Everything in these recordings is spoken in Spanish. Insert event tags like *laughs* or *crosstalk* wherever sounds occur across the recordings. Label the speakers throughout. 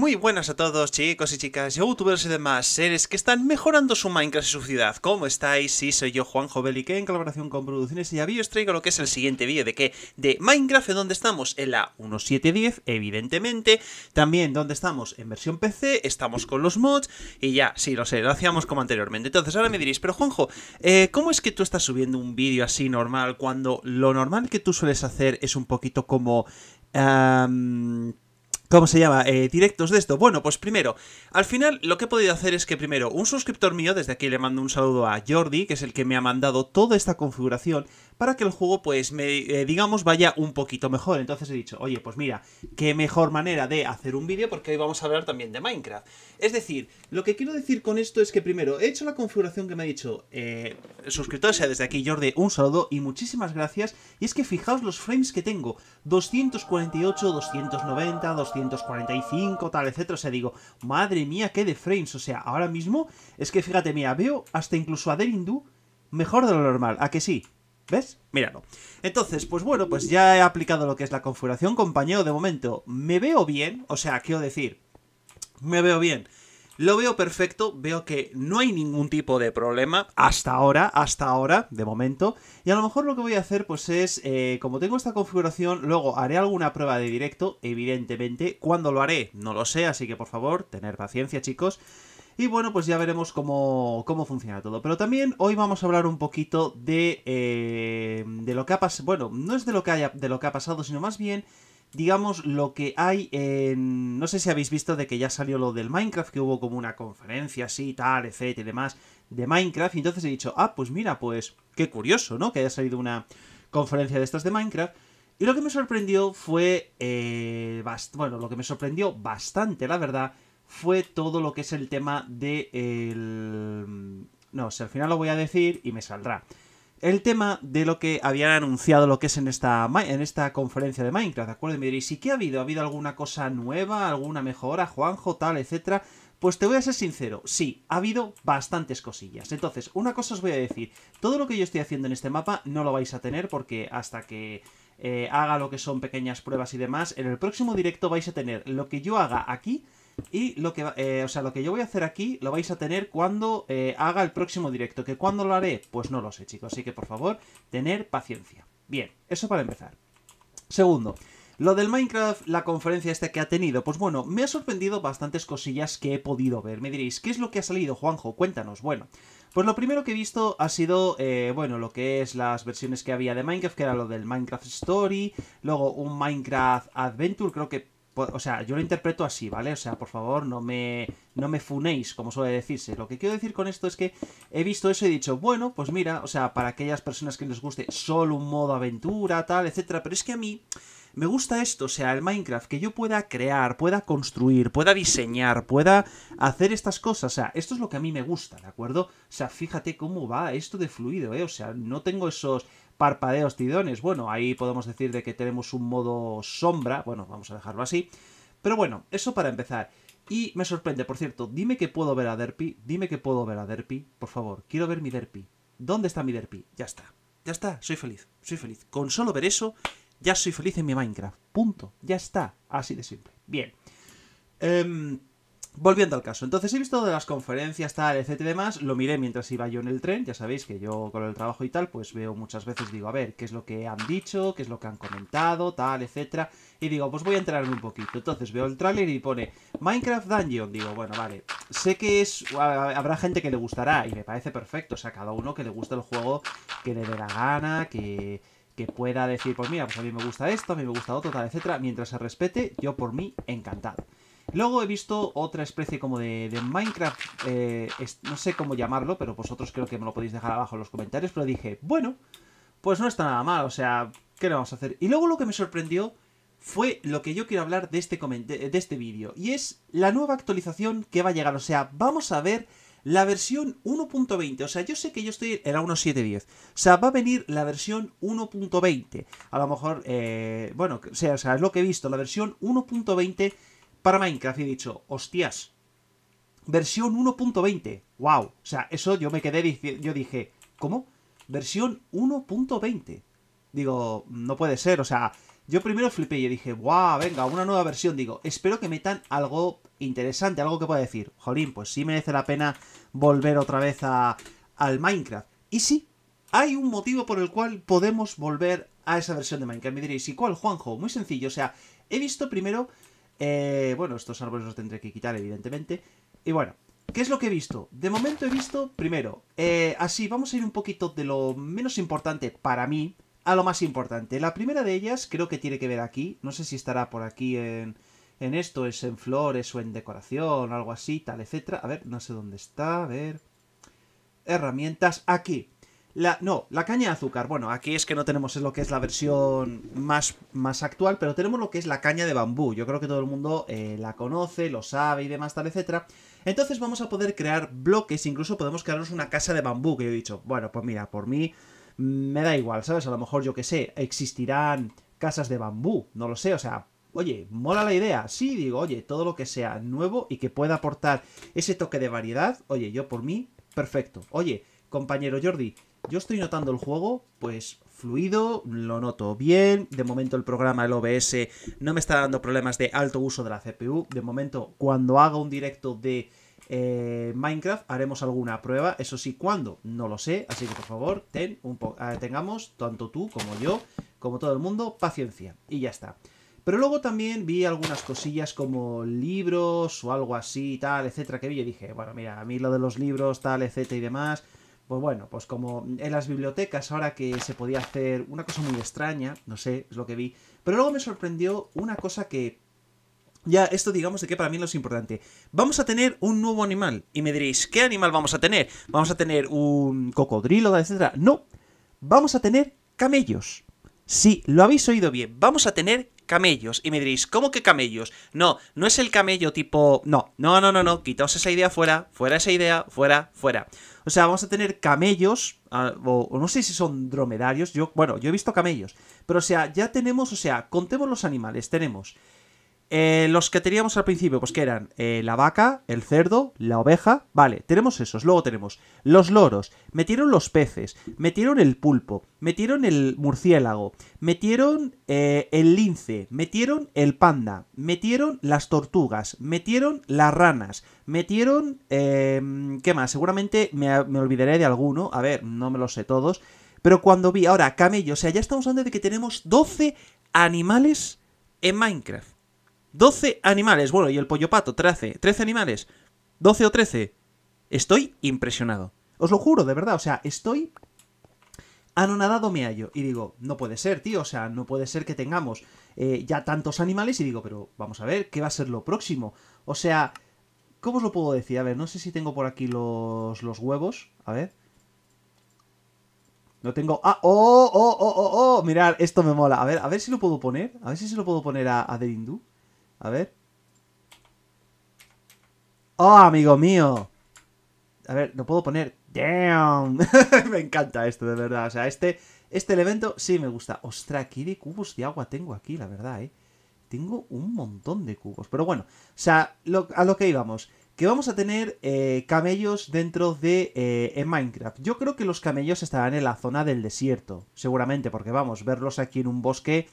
Speaker 1: muy buenas a todos chicos y chicas, youtubers y demás seres que están mejorando su Minecraft y su ciudad. ¿Cómo estáis? Sí, soy yo, Juanjo Bellique, que en colaboración con Producciones y Avíos traigo lo que es el siguiente vídeo de qué, de Minecraft, en donde estamos en la 1.7.10, evidentemente. También donde estamos en versión PC, estamos con los mods y ya, sí, lo sé, lo hacíamos como anteriormente. Entonces ahora me diréis, pero Juanjo, eh, ¿cómo es que tú estás subiendo un vídeo así normal cuando lo normal que tú sueles hacer es un poquito como... ¿Cómo se llama? Eh, directos de esto. Bueno, pues primero, al final lo que he podido hacer es que primero un suscriptor mío, desde aquí le mando un saludo a Jordi, que es el que me ha mandado toda esta configuración para que el juego pues me, eh, digamos vaya un poquito mejor. Entonces he dicho, oye, pues mira, qué mejor manera de hacer un vídeo porque hoy vamos a hablar también de Minecraft. Es decir, lo que quiero decir con esto es que primero he hecho la configuración que me ha dicho eh, el suscriptor, sea desde aquí Jordi, un saludo y muchísimas gracias. Y es que fijaos los frames que tengo, 248, 290, 200... 245, tal, etcétera. O sea, digo, madre mía, qué de frames. O sea, ahora mismo es que fíjate, mira, veo hasta incluso a Derindu mejor de lo normal. ¿A que sí? ¿Ves? Míralo. Entonces, pues bueno, pues ya he aplicado lo que es la configuración, compañero. De momento, me veo bien. O sea, quiero decir, me veo bien. Lo veo perfecto, veo que no hay ningún tipo de problema hasta ahora, hasta ahora, de momento. Y a lo mejor lo que voy a hacer pues es, eh, como tengo esta configuración, luego haré alguna prueba de directo, evidentemente. ¿Cuándo lo haré? No lo sé, así que por favor, tener paciencia chicos. Y bueno, pues ya veremos cómo, cómo, funciona todo. Pero también hoy vamos a hablar un poquito de, eh, de lo que ha pasado. Bueno, no es de lo, que haya, de lo que ha pasado, sino más bien digamos, lo que hay en... No sé si habéis visto de que ya salió lo del Minecraft, que hubo como una conferencia así, tal, etcétera y demás, de Minecraft. Y entonces he dicho, ah, pues mira, pues qué curioso, ¿no? Que haya salido una conferencia de estas de Minecraft. Y lo que me sorprendió fue... Eh, bueno, lo que me sorprendió bastante, la verdad, fue todo lo que es el tema de... No, sé, al final lo voy a decir y me saldrá el tema de lo que habían anunciado lo que es en esta, en esta conferencia de Minecraft, ¿de acuerdo? Y me diréis, ¿y qué ha habido? ¿Ha habido alguna cosa nueva, alguna mejora, Juanjo, tal, etcétera? Pues te voy a ser sincero, sí, ha habido bastantes cosillas. Entonces, una cosa os voy a decir, todo lo que yo estoy haciendo en este mapa no lo vais a tener porque hasta que eh, haga lo que son pequeñas pruebas y demás, en el próximo directo vais a tener lo que yo haga aquí y lo que, eh, o sea, lo que yo voy a hacer aquí lo vais a tener cuando eh, haga el próximo directo. ¿Que cuándo lo haré? Pues no lo sé, chicos. Así que, por favor, tener paciencia. Bien, eso para empezar. Segundo, lo del Minecraft, la conferencia esta que ha tenido. Pues bueno, me ha sorprendido bastantes cosillas que he podido ver. Me diréis, ¿qué es lo que ha salido, Juanjo? Cuéntanos. Bueno, pues lo primero que he visto ha sido, eh, bueno, lo que es las versiones que había de Minecraft, que era lo del Minecraft Story, luego un Minecraft Adventure, creo que pues, o sea, yo lo interpreto así, ¿vale? O sea, por favor, no me, no me funéis, como suele decirse. Lo que quiero decir con esto es que he visto eso y he dicho, bueno, pues mira, o sea, para aquellas personas que les guste solo un modo aventura, tal, etcétera, pero es que a mí me gusta esto, o sea, el Minecraft, que yo pueda crear, pueda construir, pueda diseñar, pueda hacer estas cosas, o sea, esto es lo que a mí me gusta, ¿de acuerdo? O sea, fíjate cómo va esto de fluido, ¿eh? O sea, no tengo esos parpadeos tidones. Bueno, ahí podemos decir de que tenemos un modo sombra, bueno, vamos a dejarlo así. Pero bueno, eso para empezar. Y me sorprende, por cierto, dime que puedo ver a Derpy, dime que puedo ver a Derpy, por favor, quiero ver mi Derpy. ¿Dónde está mi Derpy? Ya está, ya está, soy feliz, soy feliz. Con solo ver eso, ya soy feliz en mi Minecraft. Punto, ya está, así de simple. Bien. eh... Volviendo al caso, entonces he visto de las conferencias, tal, etcétera, demás, lo miré mientras iba yo en el tren, ya sabéis que yo con el trabajo y tal, pues veo muchas veces, digo, a ver, qué es lo que han dicho, qué es lo que han comentado, tal, etcétera, y digo, pues voy a enterarme un poquito, entonces veo el tráiler y pone Minecraft Dungeon, digo, bueno, vale, sé que es, habrá gente que le gustará, y me parece perfecto, o sea, cada uno que le guste el juego, que le dé la gana, que que pueda decir, pues mira, pues a mí me gusta esto, a mí me gusta otro, tal, etcétera, mientras se respete, yo por mí encantado. Luego he visto otra especie como de, Minecraft, eh, no sé cómo llamarlo, pero vosotros creo que me lo podéis dejar abajo en los comentarios, pero dije, bueno, pues no está nada mal, o sea, ¿qué le vamos a hacer? Y luego lo que me sorprendió fue lo que yo quiero hablar de este, de este vídeo, y es la nueva actualización que va a llegar, o sea, vamos a ver la versión 1.20, o sea, yo sé que yo estoy en la 1.7.10, o sea, va a venir la versión 1.20, a lo mejor, eh, bueno, sea, o sea, es lo que he visto, la versión 1.20 para Minecraft he dicho, hostias, versión 1.20, wow. O sea, eso yo me quedé, yo dije, ¿cómo? Versión 1.20. Digo, no puede ser, o sea, yo primero flipé y dije, wow, venga, una nueva versión. Digo, espero que metan algo interesante, algo que pueda decir. Jolín, pues sí merece la pena volver otra vez a, al Minecraft. Y sí, hay un motivo por el cual podemos volver a esa versión de Minecraft. Me diréis, ¿y cuál, Juanjo? Muy sencillo, o sea, he visto primero eh, bueno, estos árboles los tendré que quitar, evidentemente. Y bueno, ¿qué es lo que he visto? De momento he visto, primero, eh, así, vamos a ir un poquito de lo menos importante para mí a lo más importante. La primera de ellas creo que tiene que ver aquí, no sé si estará por aquí en, en esto, es en flores o en decoración, algo así, tal, etcétera. A ver, no sé dónde está, a ver... Herramientas, aquí no, la caña de azúcar. Bueno, aquí es que no tenemos lo que es la versión más, más actual, pero tenemos lo que es la caña de bambú. Yo creo que todo el mundo eh, la conoce, lo sabe y demás, tal, etcétera. Entonces vamos a poder crear bloques, incluso podemos crearnos una casa de bambú, que yo he dicho, bueno, pues mira, por mí mm, me da igual, ¿sabes? A lo mejor, yo que sé, existirán casas de bambú, no lo sé, o sea, oye, mola la idea. Sí, digo, oye, todo lo que sea nuevo y que pueda aportar ese toque de variedad, oye, yo por mí, perfecto. Oye, compañero Jordi, yo estoy notando el juego, pues fluido, lo noto bien. De momento el programa, el OBS, no me está dando problemas de alto uso de la CPU. De momento, cuando haga un directo de eh, Minecraft, haremos alguna prueba. Eso sí, ¿cuándo? No lo sé. Así que, por favor, ten un eh, tengamos, tanto tú como yo, como todo el mundo, paciencia. Y ya está. Pero luego también vi algunas cosillas como libros o algo así, tal, etcétera, que vi y dije, bueno, mira, a mí lo de los libros, tal, etcétera y demás pues bueno, pues como en las bibliotecas ahora que se podía hacer una cosa muy extraña, no sé, es lo que vi. Pero luego me sorprendió una cosa que... Ya, esto digamos de que para mí no es importante. Vamos a tener un nuevo animal. Y me diréis, ¿qué animal vamos a tener? ¿Vamos a tener un cocodrilo, etcétera? No, vamos a tener camellos. Sí, lo habéis oído bien, vamos a tener camellos. Y me diréis, ¿cómo que camellos? No, no es el camello tipo... No, no, no, no, no, quitaos esa idea fuera, fuera esa idea, fuera, fuera. O sea, vamos a tener camellos, ah, o, no sé si son dromedarios, yo, bueno, yo he visto camellos. Pero o sea, ya tenemos, o sea, contemos los animales, tenemos... Eh, los que teníamos al principio, pues que eran eh, la vaca, el cerdo, la oveja. Vale, tenemos esos. Luego tenemos los loros. Metieron los peces. Metieron el pulpo. Metieron el murciélago. Metieron eh, el lince. Metieron el panda. Metieron las tortugas. Metieron las ranas. Metieron... Em, ¿Qué más? Seguramente me, olvidaré de alguno. A ver, no me lo sé todos. Pero cuando vi ahora camello, o sea, ya estamos hablando de que tenemos 12 animales en Minecraft. 12 animales. Bueno, y el pollo pato, 13. 13 animales. 12 o 13. Estoy impresionado. Os lo juro, de verdad. O sea, estoy anonadado me hallo. Y digo, no puede ser, tío. O sea, no puede ser que tengamos eh, ya tantos animales. Y digo, pero vamos a ver, ¿qué va a ser lo próximo? O sea, ¿cómo os lo puedo decir? A ver, no sé si tengo por aquí los, los huevos. A ver. No tengo... ¡Ah! ¡Oh! ¡Oh! ¡Oh! ¡Oh! ¡Oh! oh. Mirad, esto me mola. A ver, a ver si lo puedo poner. A ver si se lo puedo poner a, a a ver. ¡Oh, amigo mío! A ver, lo puedo poner. ¡Damn! *laughs* me encanta esto, de verdad. O sea, este, este elemento sí me gusta. ¡Ostras! ¿Qué de cubos de agua tengo aquí, la verdad, eh? Tengo un montón de cubos. Pero bueno, o sea, a lo que íbamos. Que vamos a tener eh, camellos dentro de eh, en Minecraft. Yo creo que los camellos estarán en la zona del desierto, seguramente, porque vamos, verlos aquí en un bosque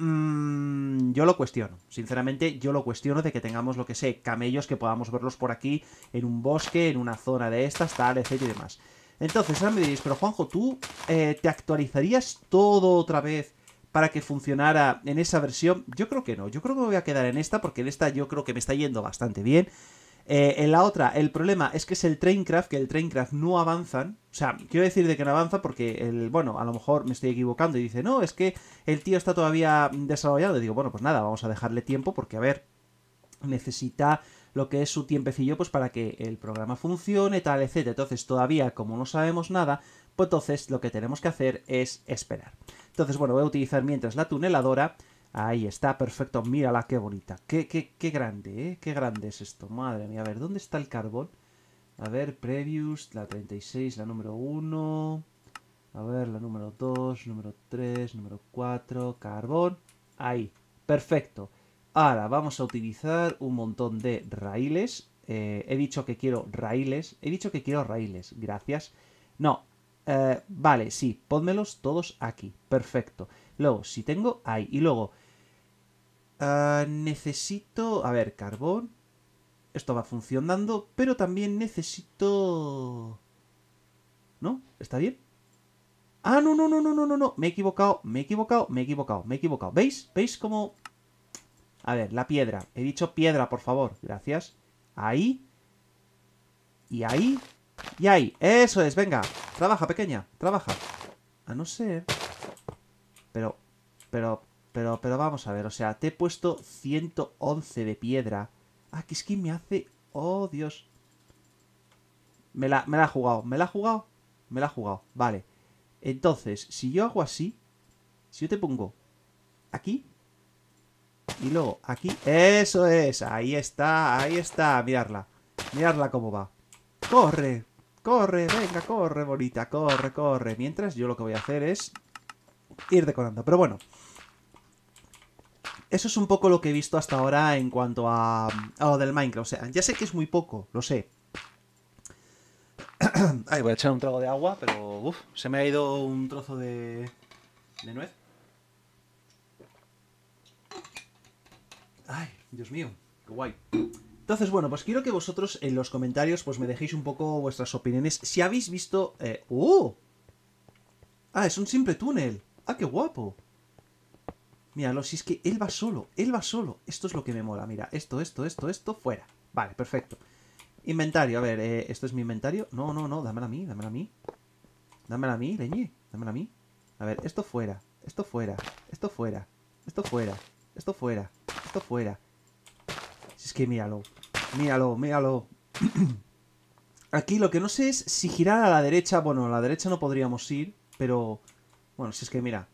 Speaker 1: Mm, yo lo cuestiono. Sinceramente, yo lo cuestiono de que tengamos, lo que sé, camellos que podamos verlos por aquí, en un bosque, en una zona de estas, tal, etcétera y demás. Entonces, ahora me diréis, pero Juanjo, ¿tú eh, te actualizarías todo otra vez para que funcionara en esa versión? Yo creo que no, yo creo que me voy a quedar en esta porque en esta yo creo que me está yendo bastante bien. Eh, en la otra, el problema es que es el Traincraft, que el Traincraft no avanza, O sea, quiero decir de que no avanza porque, el, bueno, a lo mejor me estoy equivocando y dice, no, es que el tío está todavía desarrollado. Y digo, bueno, pues nada, vamos a dejarle tiempo porque, a ver, necesita lo que es su tiempecillo pues para que el programa funcione, tal, etc. Entonces, todavía, como no sabemos nada, pues entonces lo que tenemos que hacer es esperar. Entonces, bueno, voy a utilizar mientras la tuneladora Ahí está, perfecto. Mírala, qué bonita. Qué, qué, qué grande, ¿eh? Qué grande es esto. Madre mía. A ver, ¿dónde está el carbón? A ver, previews, la 36, la número 1. A ver, la número 2, número 3, número 4. Carbón. Ahí. Perfecto. Ahora vamos a utilizar un montón de raíles. Eh, he dicho que quiero raíles. He dicho que quiero raíles. Gracias. No. Eh, vale, sí. ponmelos todos aquí. Perfecto. Luego, si tengo ahí. Y luego Ah, necesito... A ver, carbón. Esto va funcionando, pero también necesito... ¿No? ¿Está bien? Ah, no, no, no, no, no, no, no. Me he equivocado, me he equivocado, me he equivocado, me he equivocado. ¿Veis? ¿Veis cómo...? A ver, la piedra. He dicho piedra, por favor. Gracias. Ahí. Y ahí. Y ahí. Eso es, venga. Trabaja, pequeña. Trabaja. A no ser... Pero... Pero... Pero, pero vamos a ver, o sea, te he puesto 111 de piedra. Ah, que me hace... ¡Oh, Dios! Me la, me la ha jugado, me la ha jugado, me la ha jugado. Vale. Entonces, si yo hago así, si yo te pongo aquí y luego aquí... ¡Eso es! Ahí está, ahí está. Mirarla, mirarla cómo va. ¡Corre! ¡Corre! ¡Venga, corre, bonita! ¡Corre, corre! Mientras yo lo que voy a hacer es ir decorando. Pero bueno... Eso es un poco lo que he visto hasta ahora en cuanto a, Oh, del Minecraft. O sea, ya sé que es muy poco, lo sé. *clears throat* Ay, voy a echar un trago de agua, pero uf, se me ha ido un trozo de, de nuez. Ay, Dios mío, qué guay. Entonces, bueno, pues quiero que vosotros en los comentarios pues me dejéis un poco vuestras opiniones. Si habéis visto... Eh, ¡Uh! Ah, es un simple túnel. ¡Ah, qué guapo! Míralo, si es que él va solo, él va solo. Esto es lo que me mola, mira. Esto, esto, esto, esto, fuera. Vale, perfecto. Inventario, a ver, eh, ¿esto es mi inventario? No, no, no, dámela a mí, dámela a mí. Dámela a mí, leñe, dámela a mí. A ver, esto fuera, esto fuera, esto fuera, esto fuera, esto fuera, esto fuera. Si es que míralo, míralo, míralo. *clears throat* Aquí lo que no sé es si girar a la derecha. Bueno, a la derecha no podríamos ir, pero... Bueno, si es que mira,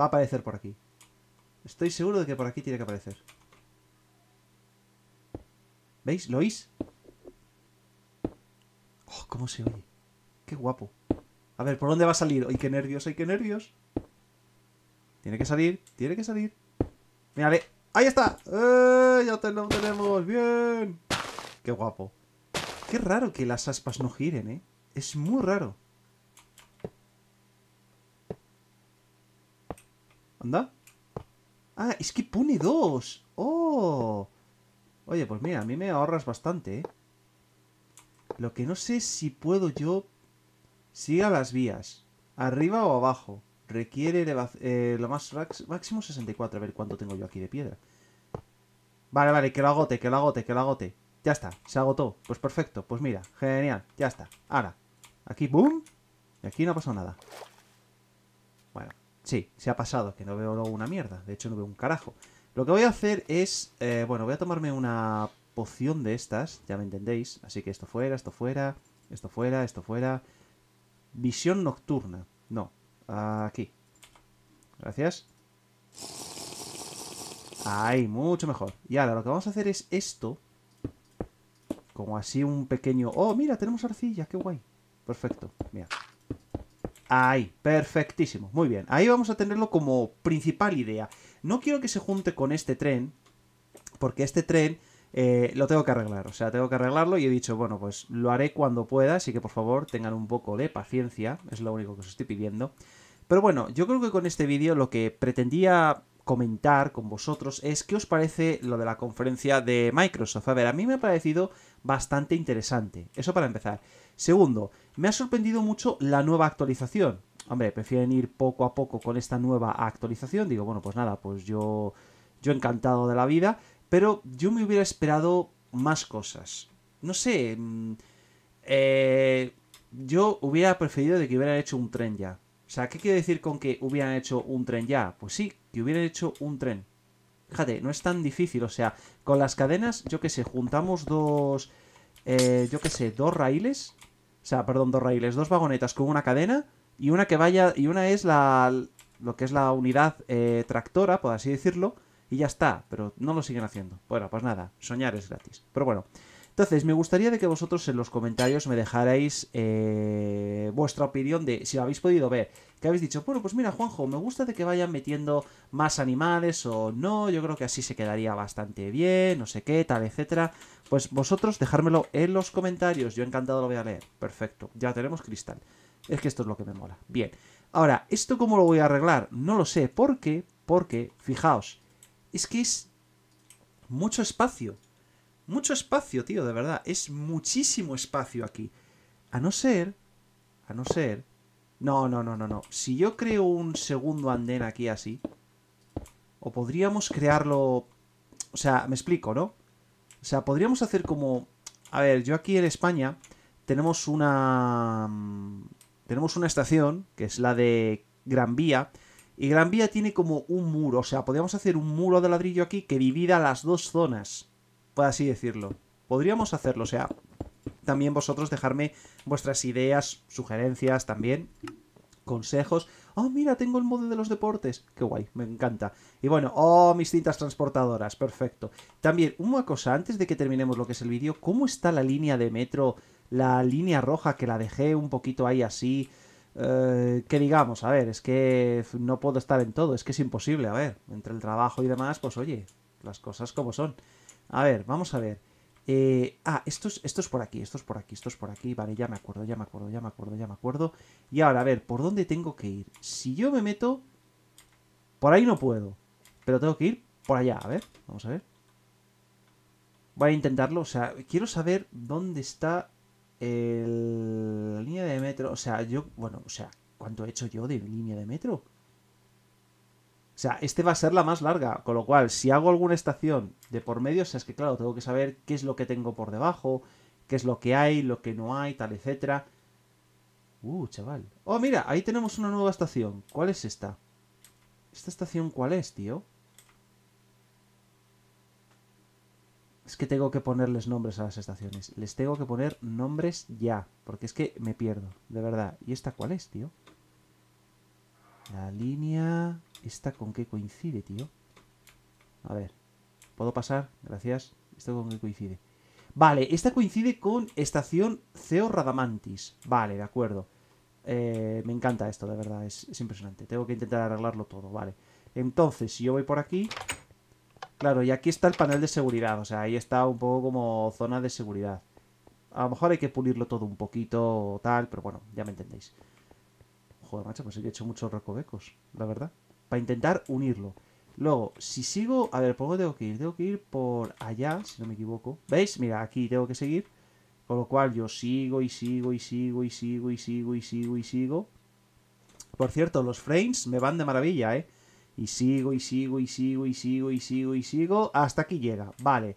Speaker 1: va a aparecer por aquí. Estoy seguro de que por aquí tiene que aparecer. ¿Veis? ¿Lo oís? ¡Oh, cómo se oye! ¡Qué guapo! A ver, ¿por dónde va a salir? ¡Ay, qué nervios! ¡Ay, qué nervios! Tiene que salir, tiene que salir. Mírale. ¡Ahí está! ¡Eh! ¡Ya te lo tenemos! ¡Bien! ¡Qué guapo! Qué raro que las aspas no giren, ¿eh? Es muy raro. ¿Anda? Ah, es que pone dos. ¡Oh! Oye, pues mira, a mí me ahorras bastante, ¿eh? Lo que no sé si puedo yo... Siga las vías. Arriba o abajo. Requiere eh, lo más máximo 64. A ver cuánto tengo yo aquí de piedra. Vale, vale, que lo agote, que lo agote, que lo agote. Ya está, se agotó. Pues perfecto, pues mira, genial, ya está. Ahora, aquí, boom. Y aquí no ha pasado nada. Sí, se ha pasado, que no veo una mierda. De hecho, no veo un carajo. Lo que voy a hacer es... Eh, bueno, voy a tomarme una poción de estas, ya me entendéis. Así que esto fuera, esto fuera, esto fuera, esto fuera. Visión nocturna. No, aquí. Gracias. Ahí, mucho mejor. Y ahora lo que vamos a hacer es esto. Como así un pequeño... ¡Oh, mira! Tenemos arcilla, qué guay. Perfecto, mira. Ahí, perfectísimo. Muy bien. Ahí vamos a tenerlo como principal idea. No quiero que se junte con este tren, porque este tren eh, lo tengo que arreglar. O sea, tengo que arreglarlo y he dicho, bueno, pues lo haré cuando pueda, así que por favor tengan un poco de paciencia. Es lo único que os estoy pidiendo. Pero bueno, yo creo que con este vídeo lo que pretendía comentar con vosotros es qué os parece lo de la conferencia de Microsoft. A ver, a mí me ha parecido bastante interesante. Eso para empezar. Segundo, me ha sorprendido mucho la nueva actualización. Hombre, prefieren ir poco a poco con esta nueva actualización. Digo, bueno, pues nada, pues yo, yo encantado de la vida. Pero yo me hubiera esperado más cosas. No sé. Mm, eh, yo hubiera preferido de que hubieran hecho un tren ya. O sea, ¿qué quiere decir con que hubieran hecho un tren ya? Pues sí, que hubieran hecho un tren. Fíjate, no es tan difícil. O sea, con las cadenas, yo qué sé, juntamos dos. Eh, yo que sé, dos raíles o sea, perdón, dos raíles, dos vagonetas con una cadena y una que vaya. Y una es la. lo que es la unidad eh, tractora, por así decirlo. Y ya está, pero no lo siguen haciendo. Bueno, pues nada, soñar es gratis. Pero bueno. Entonces, me gustaría de que vosotros en los comentarios me dejarais eh, vuestra opinión de si lo habéis podido ver. Que habéis dicho, bueno, pues mira, Juanjo, me gusta de que vayan metiendo más animales o no. Yo creo que así se quedaría bastante bien, no sé qué, tal, etcétera. Pues vosotros dejármelo en los comentarios. Yo encantado lo voy a leer. Perfecto. Ya tenemos cristal. Es que esto es lo que me mola. Bien. Ahora, ¿esto cómo lo voy a arreglar? No lo sé. ¿Por qué? Porque, fijaos, es que es mucho espacio. Mucho espacio, tío, de verdad. Es muchísimo espacio aquí. A no ser... A no ser... No, no, no, no, no. Si yo creo un segundo andén aquí así... O podríamos crearlo... O sea, me explico, ¿no? O sea, podríamos hacer como... A ver, yo aquí en España tenemos una... Mm, tenemos una estación, que es la de Gran Vía, y Gran Vía tiene como un muro, o sea, podríamos hacer un muro de ladrillo aquí que divida las dos zonas, por así decirlo. Podríamos hacerlo, o sea, también vosotros dejarme vuestras ideas, sugerencias también consejos. Oh, mira, tengo el modo de los deportes. Qué guay, me encanta. Y bueno, oh, mis cintas transportadoras, perfecto. También, una cosa, antes de que terminemos lo que es el vídeo, ¿cómo está la línea de metro? La línea roja que la dejé un poquito ahí así. Eh, que digamos, a ver, es que no puedo estar en todo, es que es imposible, a ver, entre el trabajo y demás, pues oye, las cosas como son. A ver, vamos a ver. Eh, ah, esto es por aquí, esto es por aquí, esto es por aquí. Vale, ya me acuerdo, ya me acuerdo, ya me acuerdo, ya me acuerdo. Y ahora, a ver, ¿por dónde tengo que ir? Si yo me meto... Por ahí no puedo. Pero tengo que ir por allá. A ver, vamos a ver. Voy a intentarlo. O sea, quiero saber dónde está el... la línea de metro. O sea, yo... Bueno, o sea, ¿cuánto he hecho yo de línea de metro? O sea, este va a ser la más larga, con lo cual, si hago alguna estación de por medio, o sea, es que claro, tengo que saber qué es lo que tengo por debajo, qué es lo que hay, lo que no hay, tal, etcétera. Uh, chaval. Oh, mira, ahí tenemos una nueva estación. ¿Cuál es esta? ¿Esta estación cuál es, tío? Es que tengo que ponerles nombres a las estaciones. Les tengo que poner nombres ya. Porque es que me pierdo, de verdad. ¿Y esta cuál es, tío? La línea... ¿Esta con qué coincide, tío? A ver. ¿Puedo pasar? Gracias. ¿Esta con qué coincide? Vale, esta coincide con estación Ceo Radamantis. Vale, de acuerdo. Eh, me encanta esto, de verdad. Es, es, impresionante. Tengo que intentar arreglarlo todo, vale. Entonces, si yo voy por aquí... Claro, y aquí está el panel de seguridad. O sea, ahí está un poco como zona de seguridad. A lo mejor hay que pulirlo todo un poquito o tal, pero bueno, ya me entendéis joder, macho, pues he hecho muchos recovecos, la verdad. Para intentar unirlo. Luego, si sigo... A ver, ¿por qué tengo que ir? Tengo que ir por allá, si no me equivoco. ¿Veis? Mira, aquí tengo que seguir. Con lo cual yo sigo y sigo y sigo y sigo y sigo y sigo y sigo. Por cierto, los frames me van de maravilla, ¿eh? Y sigo y sigo y sigo y sigo y sigo y sigo. Hasta aquí llega. Vale.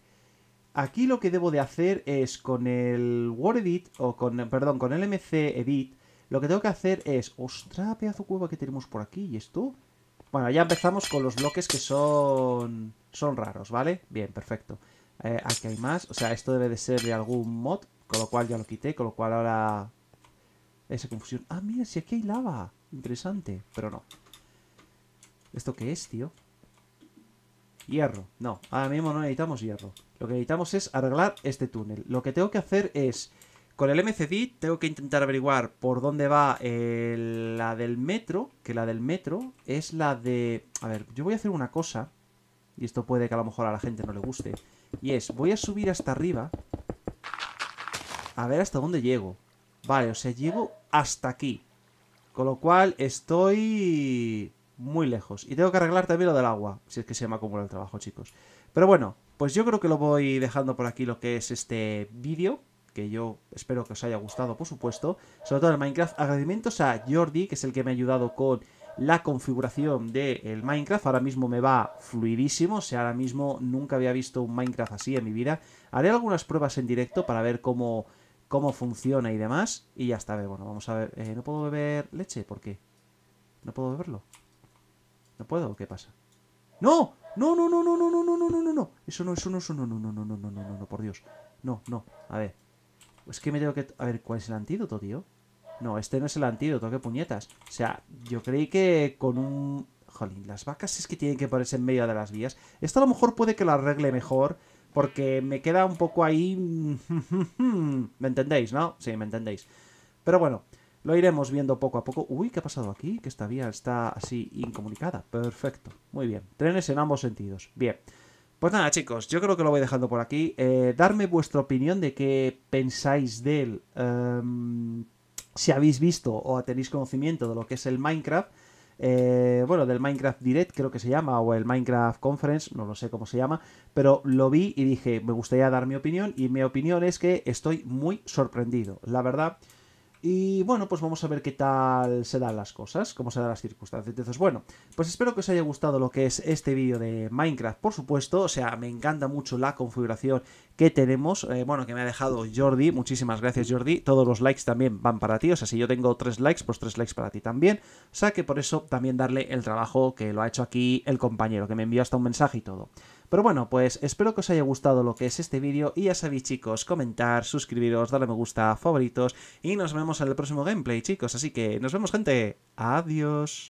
Speaker 1: Aquí lo que debo de hacer es con el Word Edit o con... Perdón, con el MC Edit lo que tengo que hacer es... ¡Ostras, pedazo de cueva que tenemos por aquí! ¿Y esto? Bueno, ya empezamos con los bloques que son... Son raros, ¿vale? Bien, perfecto. Eh, aquí hay más. O sea, esto debe de ser de algún mod. Con lo cual ya lo quité. Con lo cual ahora... Esa confusión. Ah, mira, si aquí hay lava. Interesante. Pero no. ¿Esto qué es, tío? Hierro. No, ahora mismo no necesitamos hierro. Lo que necesitamos es arreglar este túnel. Lo que tengo que hacer es con el MCD tengo que intentar averiguar por dónde va eh, la del metro, que la del metro es la de... A ver, yo voy a hacer una cosa, y esto puede que a lo mejor a la gente no le guste, y es, voy a subir hasta arriba, a ver hasta dónde llego. Vale, o sea, llego hasta aquí. Con lo cual estoy muy lejos. Y tengo que arreglar también lo del agua, si es que se me acumula el trabajo, chicos. Pero bueno, pues yo creo que lo voy dejando por aquí lo que es este vídeo que yo espero que os haya gustado, por supuesto. Sobre todo el Minecraft. Agradecimientos a Jordi, que es el que me ha ayudado con la configuración del Minecraft. Ahora mismo me va fluidísimo. O sea, ahora mismo nunca había visto un Minecraft así en mi vida. Haré algunas pruebas en directo para ver cómo, cómo funciona y demás. Y ya está. Bueno, vamos a ver. ¿No puedo beber leche? ¿Por qué? ¿No puedo beberlo? ¿No puedo? ¿Qué pasa? ¡No! No, no, no, no, no, no, no, no, no, no, no. Eso no, eso no, eso no, no, no, no, no, no, no, no, por Dios. No, no. A ver. Es que me tengo que... A ver, ¿cuál es el antídoto, tío? No, este no es el antídoto, qué puñetas. O sea, yo creí que con un... Jolín, las vacas es que tienen que ponerse en medio de las vías. Esto a lo mejor puede que la arregle mejor, porque me queda un poco ahí... Mm, *laughs* ¿Me entendéis, no? Sí, me entendéis. Pero bueno, lo iremos viendo poco a poco. Uy, ¿qué ha pasado aquí? Que esta vía está así incomunicada. Perfecto, muy bien. Trenes en ambos sentidos. Bien. Pues nada, chicos, yo creo que lo voy dejando por aquí. Eh, darme vuestra opinión de qué pensáis de él. Em, si habéis visto o tenéis conocimiento de lo que es el Minecraft. Eh, bueno, del Minecraft Direct creo que se llama, o el Minecraft Conference, no lo sé cómo se llama, pero lo vi y dije, me gustaría dar mi opinión y mi opinión es que estoy muy sorprendido. La verdad, y bueno, pues vamos a ver qué tal se dan las cosas, cómo se dan las circunstancias. Entonces, bueno, pues espero que os haya gustado lo que es este vídeo de Minecraft, por supuesto. O sea, me encanta mucho la configuración que tenemos. Eh, bueno, que me ha dejado Jordi. Muchísimas gracias, Jordi. Todos los likes también van para ti. O sea, si yo tengo tres likes, pues tres likes para ti también. O sea, que por eso también darle el trabajo que lo ha hecho aquí el compañero, que me envió hasta un mensaje y todo. Pero bueno, pues espero que os haya gustado lo que es este vídeo y ya sabéis chicos, comentar, suscribiros, darle me gusta, favoritos y nos vemos en el próximo gameplay chicos, así que nos vemos gente, adiós.